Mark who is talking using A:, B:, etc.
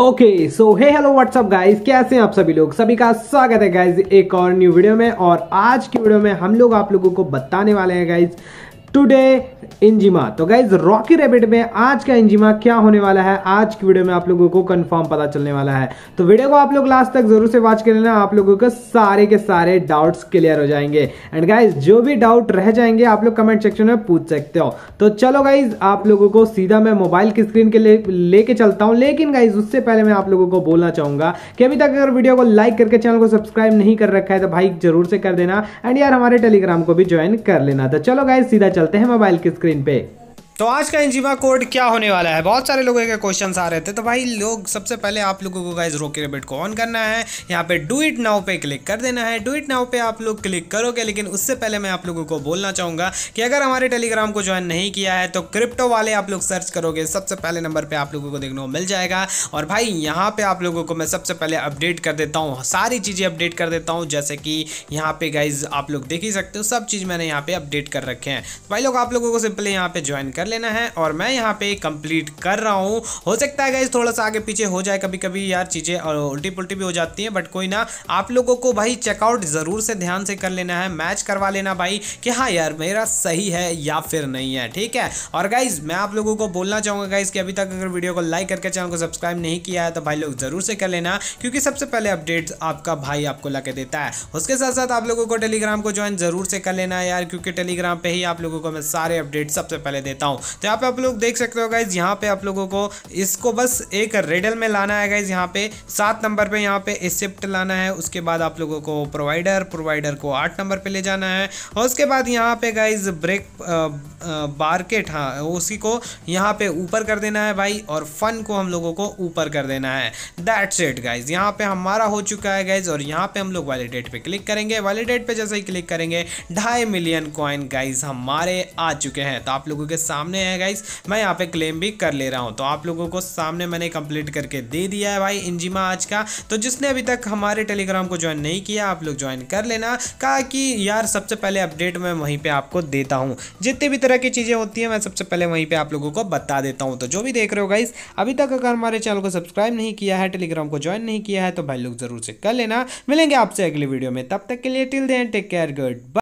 A: okay so hey hello what's up guys कैसे हैं आप सभी लोग सभी का स्वागत है गाइस एक और न्यू वीडियो में और आज की वीडियो में हम लोग आप लोगों को बताने वाले हैं गाइस टुडे इंजिमा तो गाइज रॉकी रेबिट में आज का इंजिमा क्या होने वाला है आज की वीडियो में आप लोगों को कंफर्म पता चलने वाला है तो वीडियो को आप लोग लास्ट तक जरूर से वॉच कर लेना आप लोगों के सारे के सारे डाउट्स क्लियर हो जाएंगे एंड गाइज जो भी डाउट रह जाएंगे आप लोग कमेंट सेक्शन में पूछ सकते हो तो चलो गाइज आप लोगों को सीधा मैं मोबाइल की स्क्रीन के लेके ले चलता हूँ लेकिन गाइज उससे पहले मैं आप लोगों को बोलना चाहूंगा कि अभी तक अगर वीडियो को लाइक करके चैनल को सब्सक्राइब नहीं कर रखा है तो भाई जरूर से कर देना एंड यार हमारे टेलीग्राम को भी ज्वाइन कर लेना तो चलो गाइज सीधा चलते हैं मोबाइल की स्क्रीन पे तो आज का इंजीमा कोड क्या होने वाला है बहुत सारे लोगों के क्वेश्चन आ रहे थे तो भाई लोग सबसे पहले आप लोगों को गाइज रोके रेबिट को ऑन करना है यहाँ पे डू इट नाउ पे क्लिक कर देना है डू इट नाउ पे आप लोग क्लिक करोगे लेकिन उससे पहले मैं आप लोगों को बोलना चाहूँगा कि अगर हमारे टेलीग्राम को ज्वाइन नहीं किया है तो क्रिप्टो वाले आप लोग सर्च करोगे सबसे पहले नंबर पर आप लोगों को देखने को मिल जाएगा और भाई यहाँ पर आप लोगों को मैं सबसे पहले अपडेट कर देता हूँ सारी चीज़ें अपडेट कर देता हूँ जैसे कि यहाँ पे गाइज आप लोग देख ही सकते हो सब चीज़ मैंने यहाँ पे अपडेट कर रखे हैं तो भाई लोग आप लोगों को सिंपली यहाँ पे ज्वाइन कर लेना है और मैं यहाँ पे कंप्लीट कर रहा हूँ हो सकता है गाइज थोड़ा सा आगे पीछे हो जाए कभी कभी यार चीज़ें उल्टी पुलटी भी हो जाती हैं बट कोई ना आप लोगों को भाई चेकआउट ज़रूर से ध्यान से कर लेना है मैच करवा लेना भाई कि हाँ यार मेरा सही है या फिर नहीं है ठीक है और गाइज मैं आप लोगों को बोलना चाहूँगा गाइज कि अभी तक अगर वीडियो को लाइक करके चैनल को सब्सक्राइब नहीं किया है तो भाई लोग ज़रूर से कर लेना क्योंकि सबसे पहले अपडेट आपका भाई आपको ला देता है उसके साथ साथ आप लोगों को टेलीग्राम को ज्वाइन ज़रूर से कर लेना यार क्योंकि टेलीग्राम पे ही आप लोगों को मैं सारे अपडेट सबसे पहले देता हूं तो यहाँ पे आप लोग देख सकते हो गाइज यहाँ पे आप लोगों को इसको बस एक रेडल में लाना है गाइज यहाँ पे सात नंबर पे यहाँ पे एसिप्ट लाना है उसके बाद आप लोगों को प्रोवाइडर प्रोवाइडर को आठ नंबर पे ले जाना है और उसके बाद यहाँ पे गाइज ब्रेक बारकेट हाँ उसी को यहाँ पे ऊपर कर देना है भाई और फन को हम लोगों को ऊपर कर देना है दैट सेट गाइज यहाँ पे हमारा हो चुका है गाइज और यहाँ पे हम लोग वैलिडेट पे क्लिक करेंगे वैलिडेट पे जैसे ही क्लिक करेंगे ढाई मिलियन कॉइन गाइज हमारे आ चुके हैं तो आप लोगों के सामने है गाइज मैं यहाँ पे क्लेम भी कर ले रहा हूँ तो आप लोगों को सामने मैंने कंप्लीट करके दे दिया है भाई इंजिमा आज का तो जिसने अभी तक हमारे टेलीग्राम को ज्वाइन नहीं किया आप लोग ज्वाइन कर लेना कहा कि यार सबसे पहले अपडेट मैं वहीं पर आपको देता हूँ जितने भी तरह की चीज़ें होती हैं मैं सबसे पहले वहीं पर आप लोगों को बता देता हूँ तो जो भी देख रहे हो गाइस अभी तक अगर हमारे चैनल को सब्सक्राइब नहीं किया है टेलीग्राम को ज्वाइन नहीं किया है तो भाई लोग ज़रूर से कर लेना मिलेंगे आपसे अगली वीडियो में तब तक के लिए till then take care good